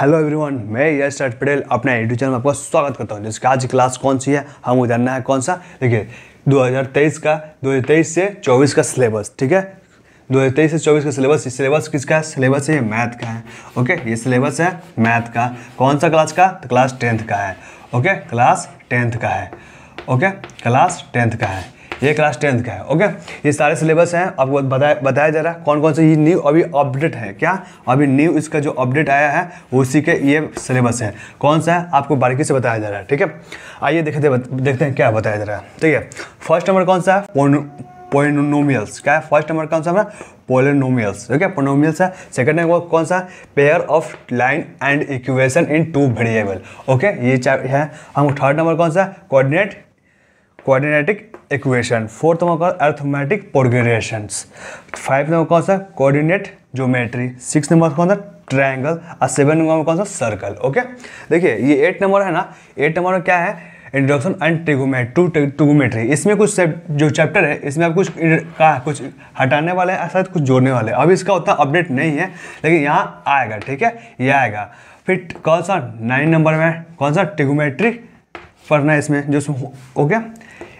hello everyone मैं यश राज पटेल अपने YouTube channel में आपका स्वागत करता हूँ जिसकी आज क्लास कौन सी है हम जानना है कौन सा देखिए 2023 का 2023 से 24 का सिलेबस ठीक है 2023 से 24 का सिलेबस सिलेबस किसका है सिलेबस है ये मैथ का है ओके ये सिलेबस है मैथ का कौन सा क्लास का तो क्लास टेंथ का है ओके क्लास टेंथ का है ओके क्लास टेंथ का है ये क्लास टेंथ का है ओके ये सारे सिलेबस हैं आपको बताया बताया जा रहा है कौन कौन से ये न्यू अभी अपडेट है क्या अभी न्यू इसका जो अपडेट आया है उसी के ये सिलेबस है कौन सा है आपको बारीकी से बताया जा रहा है ठीक है आइए देखते देखते हैं क्या बताया जा रहा है ठीक है फर्स्ट नंबर कौन सा है पोलिनोमियल्स क्या है फर्स्ट नंबर कौन सा हमारा पोलिनोमियल्स ओके पोनोमियल्स है सेकंड नंबर कौन सा pair of line and equation in two variable okay ये चार है हम थर्ड नंबर कौन सा coordinate quadratic equation fourth number कौन अर्थमेटिक प्रोग्रेशन फाइव नंबर कौन सा कोऑर्डिनेट ज्योमेट्री सिक्स नंबर कौन सा ट्रायंगल और सेवन नंबर में कौन सा सर्कल ओके देखिए ये एट नंबर है ना एट नंबर में क्या है introduction and trigonometry to trigonometry इसमें कुछ जो चैप्टर है इसमें आप कुछ का कुछ हटाने वाले हैं शायद कुछ जोड़ने वाले हैं अभी इसका उतना अपडेट नहीं है लेकिन यहाँ आएगा ठीक है ये आएगा फिर कौन सा नाइन नंबर में कौन सा टिगोमेट्री पढ़ना है इसमें जो ओके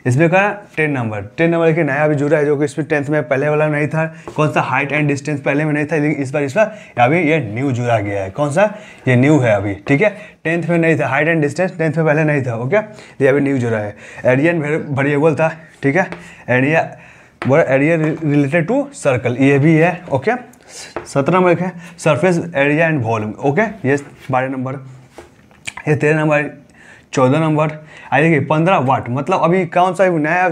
इसमें का टेन नंबर टेन नंबर के नया अभी जुड़ा है जो कि इसमें टेंथ में पहले वाला नहीं था कौन सा हाइट एंड डिस्टेंस पहले में नहीं था लेकिन इस बार इस बार अभी ये न्यू जुड़ा गया है कौन सा ये न्यू है अभी ठीक है टेंथ में नहीं था हाइट एंड डिस्टेंस टेंथ में पहले नहीं था ओके ये अभी न्यू जुड़ा है एरियन वेरिएबल था ठीक है area area related to circle ये भी है ओके सत्रह नंबर है surface area and volume okay ये बारह नंबर ये तेरह नंबर चौदह नंबर आइए देखिए पंद्रह वाट मतलब अभी कौन सा नया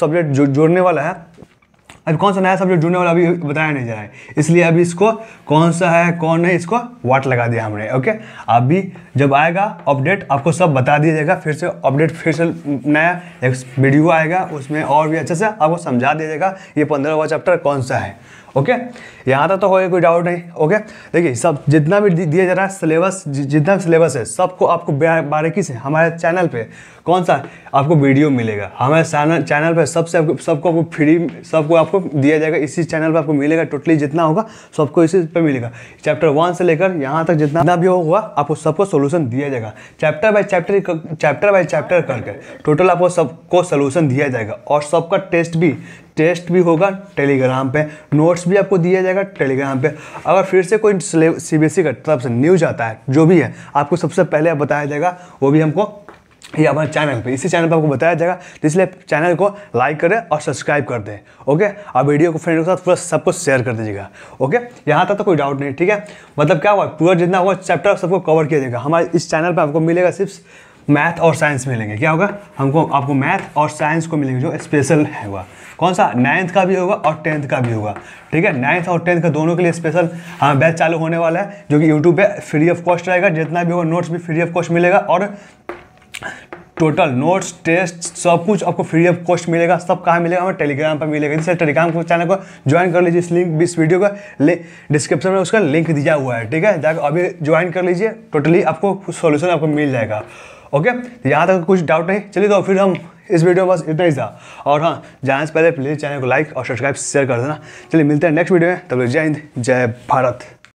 सब्जेक्ट जो जोड़ने वाला है अभी कौन सा नया सब्जेक्ट जुड़ने वाला अभी बताया नहीं जा रहा है इसलिए अभी इसको कौन सा है कौन नहीं इसको वाट लगा दिया हमने ओके अभी जब आएगा अपडेट आपको सब बता दिया जाएगा फिर से अपडेट फिर से नया एक वीडियो आएगा उसमें और भी अच्छे से आपको समझा दिया जाएगा ये पंद्रहवा चैप्टर कौन सा है ओके यहाँ तक तो होगा कोई डाउट नहीं ओके देखिए सब जितना भी दिया जा रहा है सिलेबस जितना सिलेबस है सबको आपको बारीकी से हमारे चैनल पे कौन सा आपको वीडियो मिलेगा हमारे चैनल पे सबसे सबको आपको फ्री सबको आप आपको दिया जाएगा इसी चैनल पर आपको मिलेगा टोटली जितना होगा सबको इसी पर मिलेगा चैप्टर वन से लेकर यहाँ तक जितना भी होगा आपको सबको सोल्यूशन दिया जाएगा chapter by chapter chapter by chapter करके टोटल आपको सबको सोल्यूशन दिया जाएगा और सबका टेस्ट भी टेस्ट भी होगा टेलीग्राम पे नोट्स भी आपको दिया जाएगा टेलीग्राम पे अगर फिर से कोई सी बी एस ई का तरफ से न्यूज आता है जो भी है आपको सबसे पहले बताया जाएगा वो भी हमको ये हमारे चैनल पे इसी चैनल पे आपको बताया जाएगा तो इसलिए चैनल को लाइक करें और सब्सक्राइब कर दें ओके और वीडियो को फ्रेंड के साथ पूरा सब कुछ शेयर कर दीजिएगा ओके यहाँ तक तो कोई डाउट नहीं ठीक है मतलब क्या हुआ पूरा जितना हुआ चैप्टर सबको कवर किया जाएगा हमारे इस चैनल पर आपको मिलेगा सिर्फ मैथ और साइंस मिलेंगे क्या होगा हमको आपको मैथ और साइंस को मिलेंगे जो स्पेशल हुआ कौन सा नाइन्थ का भी होगा और टेंथ का भी होगा ठीक है नाइन्थ और टेंथ का दोनों के लिए स्पेशल हाँ बैच चालू होने वाला है जो कि यूट्यूब पे फ्री ऑफ कॉस्ट रहेगा जितना भी होगा नोट्स भी फ्री ऑफ कॉस्ट मिलेगा और टोटल नोट्स टेस्ट सब कुछ आपको फ्री ऑफ कॉस्ट मिलेगा सब कहाँ मिलेगा हमें टेलीग्राम पर मिलेगा इसलिए टेलीग्राम को चैनल को ज्वाइन कर लीजिए इस लिंक इस वीडियो का डिस्क्रिप्शन में उसका लिंक दिया हुआ है ठीक है जाकर अभी ज्वाइन कर लीजिए टोटली आपको सोल्यूशन आपको मिल जाएगा ओके तो यहाँ तक कुछ डाउट नहीं चलिए तो फिर हम इस वीडियो में बस इतना ही था और हाँ जाने से पहले प्लीज़ चैनल को लाइक और सब्सक्राइब शेयर कर देना चलिए मिलते हैं नेक्स्ट वीडियो में तब जय हिंद जय भारत